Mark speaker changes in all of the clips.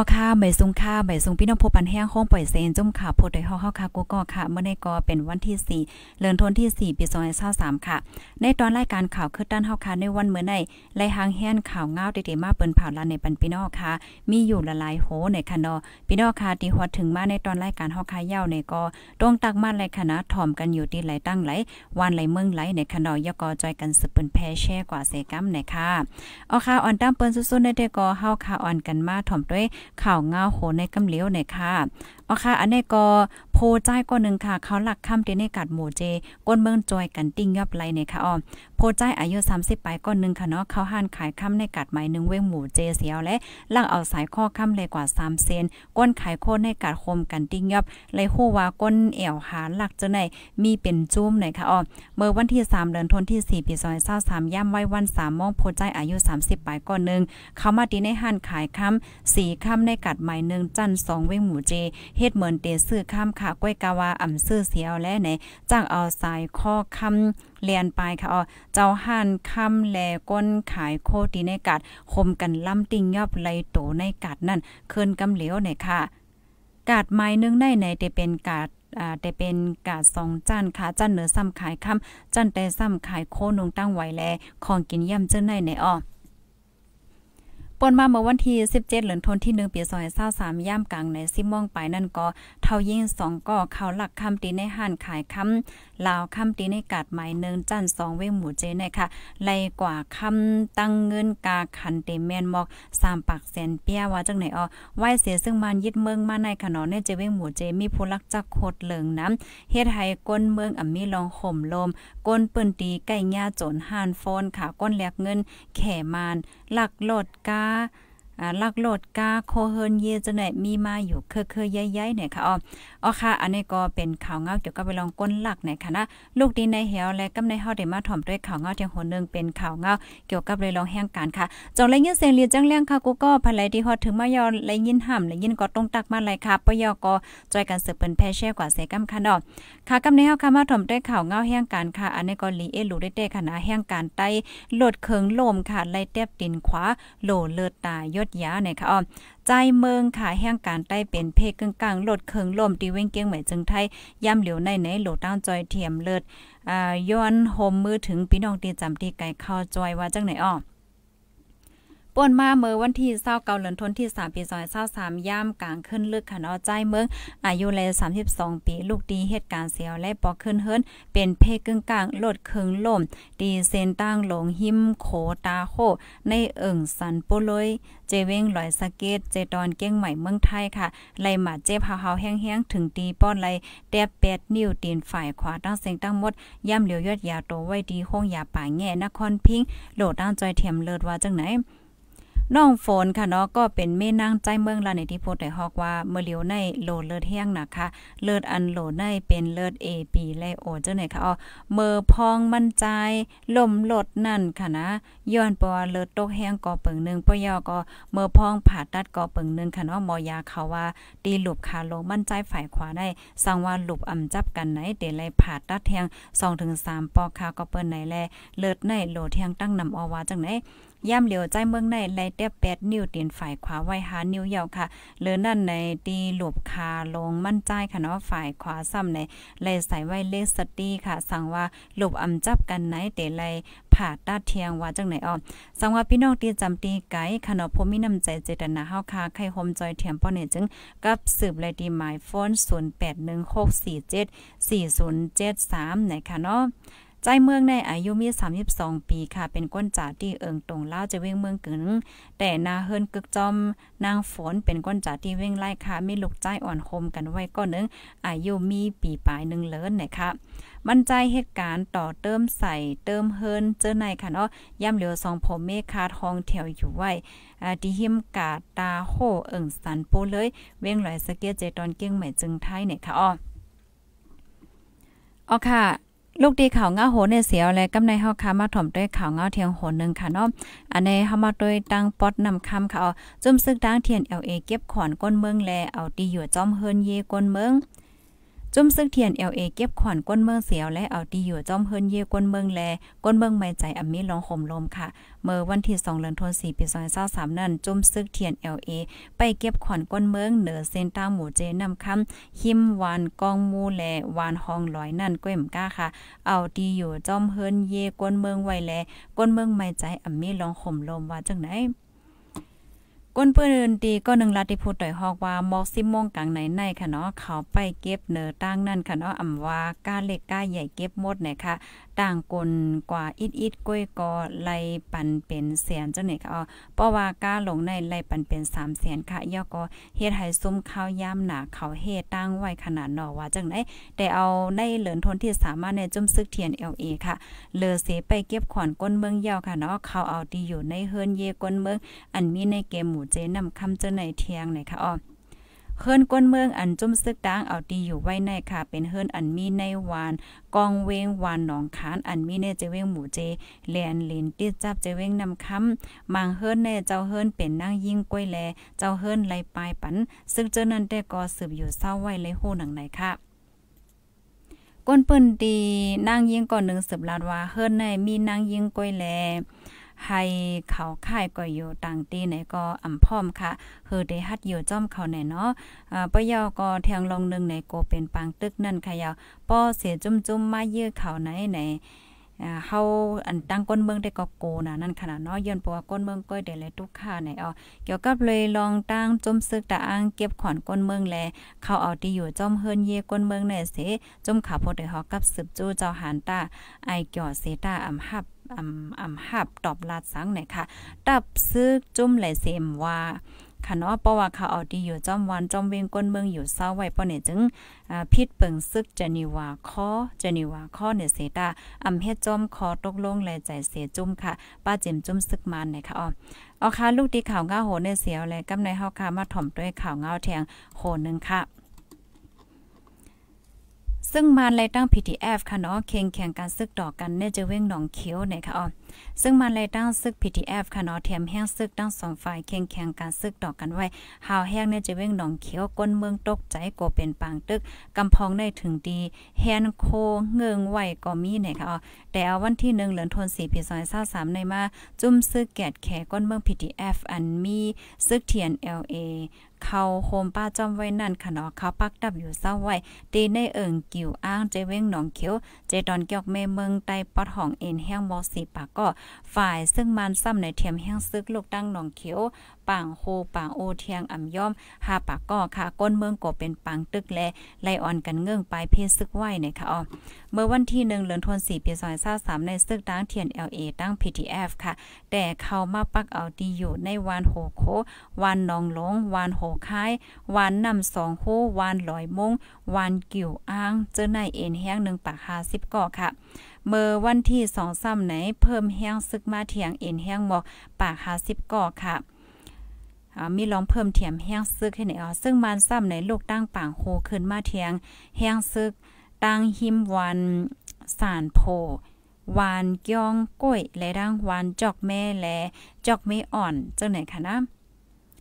Speaker 1: อค่ะหม่สูงค่ะหม่สูงพี่น้องพบปันแห้งห้องปล่อยเซนจุ่มค่ะพดโดยห้อเข้าค่ะกูก็ค่ะเมื่อในก็เป็นวันที่ 4เดือนธันที่4ปี2023ค่ะ ในตอนรายการข่าวคือด้านเฮาค่ะในวันเมื่อในไล่หางแห้งข่าวเงาเดะๆมาเปิ้นเผาลานในปันพี่น้องค่ะ มีอยู่ละลายโหในคัะเนาะพี่น้องค่ะที่ฮอดถึงมาในตอนรายการเฮาค่ะยาวในก็ต้องตักมาใลยคณะถ่อมกันอยู่ที่ไหลตั้งไหลวันไหลเมืองไหลในคัะเนาะยกอจอยกันสืบเปิ้นแพแช่กว่าเสกัมในค่ะออค่ะออนตั้มเปิ้นสุดๆในเต็กก็เฮาค่ะออนกันมาถ่อมด้วยข่าวเงาโหในกำเหลียวหน่อยค่ะอ๋อค่ะอันนี้ก็พใจกนหนึ่งค่ะ เขาหลักค่ำเดในกัดหมู่เจ ก้นเมืองจอยกันติ้งยับไหลเนี่ยค่ะอ๋อโพใจอายุ30ไปก้นหนึ่งค่ะเนาะเขาห้านขายค่าในกัดหมยหนึ่งเว้งหมู่เจเสียวและลักเอาสายข้อค่าเลยกว่า3เซนก้นขายโคในกัดคมกันติ้งยับเลยโหว่าก้นเอวหาหลักจะไหนมีเป็นจุ้มหน่อยค่ะอ๋อเมื่อวันที่3เดือนธันที่4ปี2023ย่าไว้วัน3มงโพใจอายุ 30ไปก้นหนึ่งเขามาตีในห้านขายค่า4ค่าในกัดหมยหนึ่งจัน2เว้งหมู่เจเฮ็ดเหมือนเตซื้อค่าค่ะะก้วยกาวาอ่ำซื่อเสียวและในจากเอาสายข้อคำเรียนไปค่ะอาเจ้าห่านคำแลก้นขายโคตีในกัดคมกันล่ำติ่งยอบไหลโตในกัดนั่น คืนกำเหลวในค่ะ กาดไม้นึงในในจะ่เป็นกาดแต่เป็นกาดสองจานค่ะจันเหนือซ้ำขายคำจันแต่ซ้ำขายโคนงตั้งไว้แลของกินย่ำเจ้าในในอ้อปนมาเมื่อวันที่ 17เหลือนทนที่1ปีซอย23ย่ามกลางในซิมองไปนั่นก็ เท่า ยิ่ง2ก่อเขาหลักคำตีในห้านขายคำลาวคำตีในกาด หมายเนินจัน2เว้หมู่เจนะคะไล่กว่าคำตั้งเงินกา ขันเตแมนมอก3ปากแสนเปียว่าจังไหนออไหวเสียซึ่งมันยึดเมืองมาในขนอนในเจเว้หมู่เจมีผู้ลักจักโคดเหลืองน้ำเฮ็ดให้ก้นเมืองอ่ำมีลองห่มลม ก้นปืนตีใกล้หญ้าโจนห่านฟอนขาก้นแลกเงินแข่มานหลักโลดกา 감사합니다. ลักโลดกาโคเฮนเยจะไหนมีมาอยู่เคยเคยย้ายๆเนี่ยค่ะอ๋ออค่ะ อันนี้ก็เป็นข่าวเงาเกี่ยวกับไปลองก้นหลักเนี่ยค่ะนะลูกดีในเหวและก็ในเฮาเด้มาถ่อมด้วยข่าวเงาเที่ยงหนึ่งเป็นข่าวเงาเกี่ยวกับเลยลองแห่งการค่ะจงและยินเสียงเรียนจัง้ยงค่ะกูก็ภายที่ฮอดถึงมายอนและยินห่ำาและยินก็ต้องตักมาเลยค่ะปยก็จอยกันสืบเป็นแพชเช่กว่าเสกำคันเนาค่ะกำใน้องค่ะมาถ่อมด้วยข่าวเงาแห่งการค่ะ อันนี้ก็ลีเอลูได้เต่ค่ะนะแห่งการใต้โลดเคิงโลมค่ะไเตแตบดินขวาโหลเลอดตายยดกยาเนี่ยค่ะอ้อใจเมืองค่ะแห่งการใต้เป็นเพกกึ่งกลางลดเคิงลมตีเว้งเกียงใหม่จึงไทยย่ำเหลียวในไหนโหลต้านจอยเทียมเลิศอ่าย้อนโฮมมือถึงพี่น้องตีจำตีไก่ข้าวจอยว่าจังไหนอ้อป่นมาเมื่อวันที่29เดือนธันวาคมที่3ปี2023ย่ามกลางขึ้นลึกขะเนาะใจเมืองอายุเลย32 ปีลูกดีเหตุการณ์เสียวและปอขึ้นเฮิรนเป็นเพกึ่งกลางลดครึ่งล่มดีเซนตั้งหลงหิมโขตาโค ในเอิ่งสันปุลย เจเวงลอยสะเก็ดเจดอนเก้งใหม่เมืองไทยค่ะไลหมาเจ็บเฮาๆแห้งๆถึงตีป้อนไหลแดบดนิ้วตีนฝ่ายขวาตั้งเสียงตั้งหมดย่ำเหลียวยอดยาโตไว้ดีห้องยาป่าแง่นครพิงโหลดด้านจอยเทียมเลิศว่าจังไหนน้องฝนค่ะเนาะก็เป็นแม่นางใจเมืองลาในที่โพดได้ฮอกว่าเมื่อเลียวในโหลเลิศแห้งนะคะเลิศอันโหลในเป็นเลิศ A B และโอเจ้าไหนคะอ๋อเมื่อพองมั่นใจลมลดนั่นค่ะนะย้อนปอเลิศตกแห้งก่อเปิงนึงปยอก็เมื่อพองผ่าตัดก่อเปิงนึงค่ะเนาะมอยาเขาว่าตีหลบขาลงมั่นใจฝ่ายขวาได้สังว่าหลบอำจับกันไหนเดลัผ่าตัดแทง2-3ปอคาก็เปิ้นไหนแลเลิศในโหลแทงตั้งนำอว่าจังไหนย่ำเหลียวใจเมืองในไหลแตบแปดนิ้วเตียนฝ่ายขวาไว้หานิ้วยาวค่ะหรือนั่นในตีหลบคาลงมั่นใจ ค่ะ เนาะฝ่ายขวาซ้ำในไหลใส่ ไว้ เลขสตีค่ะ สั่งว่าหลบอำจับกันไหนแต่ไหลผ่าด้าเทียงว่าจังไหน อ่อสังว่าพี่น้องตีจำตีไก่ขนมผมมีน้ำใจเจตนาเฮาค่ะไข่โฮมจอยเทียมป้อนเนี่ยจึง กับสืบเลยดีหมายโฟน0816474073ไหนค่ะเนาะใจเมืองในอายุมี 32 ปีค่ะเป็นก้นจ่าที่เอิงตรงเล่าจะเว่งเมืองกึงแต่นาเฮินกึกจอมนางฝนเป็นก้นจ่าที่เว่งไล่ค่ะมีลูกใจอ่อนคมกันไว้ก้อนนึงอายุมีปีปลายหนึ่งเลินนะคะมันใจเหตุการณ์ต่อเติมใส่เติมเฮินเจอในค่ะเนาะย่ำเหลียวสองผมเมฆาทองแถวอยู่ไว้ดีหิมกาตาโฮเอิงสันโปเลย เว่งลอยสเกียเจตอนเกี้ยงใหม่จึงไทยเนี่ยค่ะอ๋ออ๋อค่ะลูกดีข่าวง้าโหเนี่ยเสียวและกำในเฮาค่ะมาถ่อมด้วยข่าวง้าเทียงโหนึงค่ะเนาะอันในเฮามาด้วยตั้งป๊อดนำคำค่ะเอาจุ่มซึกดังเทียน LA เก็บขอนก้นเมืองแลเอาตีอยู่จอมเฮือนเยก้นเมืองจุ่มซึกเทียนอลเก็บขอนก้นเมืองเสียวและเอาดีอยู่จอมเฮิรนเย่ก้นเมืองแลก้นเมืองไม่ใจอัมมีลองห่มลมค่ะ เมื่อวันที่2เดือนธันวาคมปี2023นั้นจุ่มซึกเทียนเอไปเก็บขอนก้นเมืองเหนือเส้นต้าหมู่เจนำคำหิมวานกองมูแลวานห้องลอยนั่นก้มก้าค่ะ เอาดีอยู่จอมเฮิรนเย่ก้นเมืองไว้แลก้นเมืองไม่ใจอัมีลองห่มลมว่าจังไหนอ้นเปื้อนตีก็หนึ่งลาติพูดต่อยฮอกว่ามอกซิมงกลางไหนในค่ะเนาะเขาไปเก็บเนื้อตั้งนั่นค่ะเนาะอำว่าก้าเล็กก้าใหญ่เก็บหมดไหยค่ะต่างกลกว่าอิดอิดก้อยกอไลปันเป็นแสนจังเหนค่ะอ๋อเพราะว่าก้าหลงในไลปันเป็นสามแสนค่ะย่อก็เฮ็ดให้ซุ้มข้าวย่ำหนาเขาเฮ็ดตั้งไว้ขนาดเนาะว่าจังไหนแต่เอาในเหลือนทนที่สามารถในจุ่มซึกเทียนเอลเอค่ะเลอเสไปเก็บขอนก้นเมืองยาวค่ะเนาะเขาเอาดีอยู่ในเฮือนเยก้นเมืองอันมีในเกมหมูเจนำคำเจอในเทียงไหนค่ะออเฮือนก้นเมืองอันจุ่มซึกดังเอาดีอยู่ไว้ในค่ะ เป็นเฮือนอันมีในวาน กองเวงวานหนองคาน อันมีในเจเวงหมู่เจ แลนลินติดจับเจเวงนำคำมังเฮือนในเจ้าเฮือนเป็นนั่งยิ่งก้ยแล เจ้าเฮือนไหลปลายปัน ซึ่งเจ้านั้นได้ก่อสืบอยู่เศร้าไว้เลยโหหนังไหนค่ะก้นเปิ้นดีนั่งยิ่งก่อนหนึ่งสืบลาดว่าเฮือนในมีนั่งยิ่งก้ยแลให้เขาค่ายก็อยู่ต่างตีไหนก็อ่ำพร้อมค่ะเือได้ฮัดอยู่จ้อมเขาไหนเนาะอ่าปะยอก็แทงลงนึงในโกเป็นปางตึกนั่นค่ะยาวป้อเสียจุ้มๆมาเยื้อเขาไหนไหนเฮาอันตั้งก้นเมืองได้ก็โกนะนั่นขนาดเนาะย้อนเพราะว่าก้นเมืองก้อยได้เลยทุกค่าใน๋อเกี่ยวกับเลยลองตั้งจมซึกตะอ้างเก็บขอนก้นเมืองแลเขาเอาที่อยู่จ้อมเฮือนเยก้นเมืองในเสจมขาพดด้เฮากับสืบจู้เจ้าหานตาไอเกี่ยวเสตาอำหับอำ อำหับตอบลาดสังไหนค่ะ ตับซึกจุ่มไหลเสมว่าค่ะเนาะเพราะว่าเขาเอาดีอยู่จอมวันจอมเวงก้นเมืองอยู่เศร้าไว้ปอเนี่ยจึงพิษเปิงซึกเจนีวาคอเจนีวาคอเนี่ยเสตาอำเฮ็ดจอมคอตก ลงแลใจเสียจุ่มค่ะ ป้าเจมจุ่มซึกมันนะคะอ๋อเอาค่ะลูกดีข่าวง้าโหเนี่ยเสียวเลยกำในเฮาค่ะมาถ่อมด้วยข่าวง้าแทงโหนึงค่ะซึ่งมันเลยตั้ง PTF ค่ะ เนาะเข่งแข่งการซึกด่อกันเนี่ยจะเว้งหนอง เขียวเนี่ยค่ะอ๋อซึ่งมันเลยตั้งซึก PTF ค่ะเนาะแถมแห้งซึกตั้งสองฝ่ายแข่งแข่งการซึก ต่อ กันไว้ หาวแห้งเนี่ยจะเว้งหนอง เขียว ก้น เมืองตกใจกเป็นปาง ตึกกำพองได้ถึงดีแฮนโคเงองไหวก็ มีเนี่ยค่ะอ๋อแต่ เอา วันที่หนึ่งเหลือนทนสี่ปีซอยเศร้าสามในมาจุ่มซึกแกดแขก้นเมือง PTF อันมีซึกเทียน LA เขาโฮมป้าจอมไว้นั่นค่ะเนาะเขาปักดับอยู่เศร้าไว้ตีในเอิงกิ่วอ้างเจเว้งหนองเขียวเจดอนเกียกเมเมืองใต้ปอดห้องเอ็นแห้งมอสีปากก็ฝ่ายซึ่งมันซ้ำในเทียมแห้งซึกลูกตั้งหนองเขียวปางโคปางโอเทียงอ่ำย่อม หาปากก่อค่ะ ก้นเมืองก็เป็นปางตึกและ ไลออนกันเงื่องปลายเพศซึกไหวเนี่ยค่ะอ๋อเมื่อวันที่1เดือนธันวาคมปี2023ในซึกตั้งเทียน LA ตั้ง PTF ค่ะ แต่เข้ามาปักเอาดีอยู่ในวานโหโควานนองหลงวานโหค้ายวานนำ2โควานลอยมงวานกิ่วอ้าง เจอในเอ็นแห้ง1ปาก50ก่อค่ะเมื่อวันที่สองซ้ำไหนเพิ่มแห้งซึกมาเถียงเอ็นแห้งหมอกปากหาสิบก่อค่ะมีลองเพิ่มเถียมแห้งซึกให้ไหนอ๋อซึ่งมันซ้ำในลูกตั้งปางโคขึ้นมาเทียงแห้งซึกตั้งหิมวันสารโพวานก้องก้อยและดังวันจอกแม่และจอกไม่อ่อนจังไหนคะนะ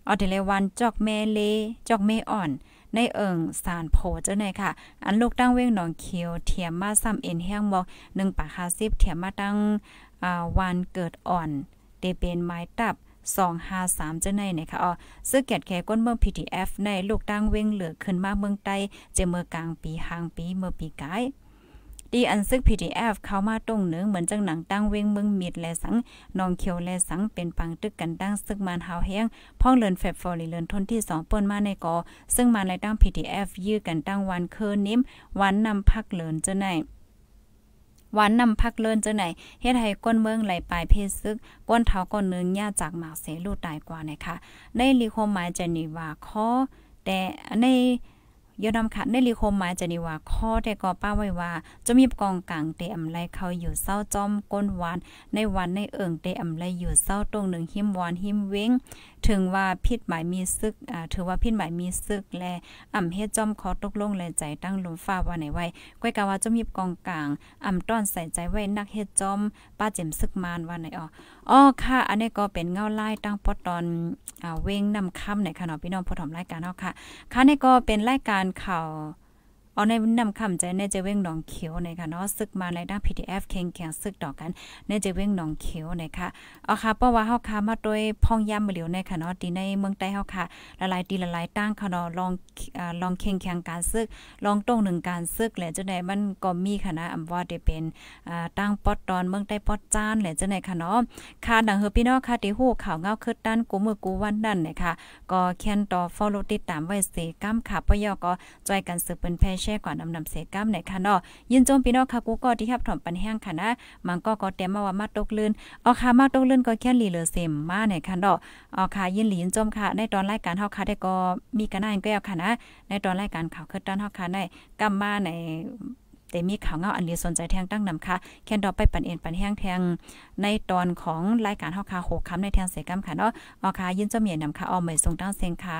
Speaker 1: ออเดเลวันจอกแม่เลจอกแม่อ่อน ในเอิงสารโพเจ้าไหนค่ะอันลูกตั้งเว้งหนองเขียวเทียมมาซ้ำเอ็นแห้งบอกหนึ่งปากคาซิบเทียมมาตั้งวันเกิดอ่อนเตเป็นไม้ตับ 253จะในนะคะอ๋อซื้อแกดแคก้นเมือง PTF ในลูกตั้งเว้งเหลือขึ้นมาเมืองใต้เจเมือกลางปีหางปีเมื่อปีกายดีอันซึก PDF เข้ามาตรงเนือเหมือนจังหนังตั้งเวงเมืองมิดและสังนองเขียวและสังเป็นปังตึกกันตั้งซึกมานหาวแห้งพ่องเลินแฟบฟอรีเลินทนที่2เปิ้นมาในกอซึ่งมาในตั้ง PDF ยื้อกันตั้งวันคืนนิ่มวันนำพักเลินเจ้าไหน วันนำพักเลินเจ้าไหนเฮ็ดให้ก้นเมืองไหลปลายเพศซึกก้นเท้าก้นเนืองย่าจากหมากเสลูตายกว่านะคะในลรีคมหมายจะนีว่าข้อแต่ในยอดำค่ะในลีคมมาจะนี่ว่าข้อแต่ก็ป้าไว้ว่าจะมีกองกลางเตอำไรเขาอยู่เศร้าจอมก้นหวานในวันในเอิ่งเตอำไรอยู่เศร้าตรงหนึ่งหิมวานหิมเว้งถึงว่าพิษหมายมีซึกอ่าถือว่าพิษหมายมีซึกและอำเฮ็ดจอมคอตกลงแลใจ ตั้งลมฟ้าว่าไหนไว้ก้อยกะว่าจะมีกองกลางอำต้อนใส่ใจไว้นักเฮ็ดจอม ป้าเจ็มซึกมานว่าไหนอ๋ออ๋อค่ะอันนี้ก็เป็นเงาไล่ตั้งปอตอนอ่าเว้งนำค่ำในขะนมพี่น้องผู้ถมรายการเฮาค่ะค่ะนี่ก็เป็นรายการานข่าวเอาในนำคำใจในจะเว้งหนองเขียวนคคะเนาะซึกมาในด้าน PDF เข็งแข็งซึกต่อกันในจะเว้งหนองเขียวนคคะเอาค่ะเพราะว่าเฮาค่ะมาโดยพองย่ำเหลียวในค่ะเนาะที่ในเมืองใต้เฮาค่ะะลายตีละลายตั้งค่ะเนาะลองลองเข็งแข็งการซึก ลองตรงหนึ่งการซึกแหละจังได๋มันก็มีค่ะนะอำว่าจะเป็นอ่าตั้งปอดตอนเมืองใต้ปอดจานแหละจังได๋ค่ะเนาะค่ะดังเฮอพี่น้องค่ะที่ฮู้ข่าวเงาคึดด้านกูมือกูวันนั่นนะคะก็แค้นต่อ follow ติดตามไว้เสกำค่ะปยอก็จอยกันสืบเป็นแพช่ก่อนนำนำเสก้ามในคันนอยินจมพี่น้องค่ะกูก็ที่ฮับถมปันแห้งค่ะนะมันก็ก็เต็มมาว่ามาตกลื่นออค่ะมาตกลื่นก็แค่ลีเหลือเซมมาในคันอะอค่ะยินหลียินจมค่ะในตอนรายการเฮาค่ะได้ก็มีกันนั่ก็เอาค่ะนะในตอนรายการข่าวคลื่อด้านเฮาค่ะในกัามาในแต่มีข่าวเงาอันเรียสนใจแทงตั้งนำค่ะ แค่นดอไปปันเอ็นปันแห้งแทง ในตอนของรายการเฮาค่ะโหคำในแทงเสกำค่ะเนาะออค่ะยินจมเมียนำค่ะออมเหมยส่งตั้งเซงค่ะ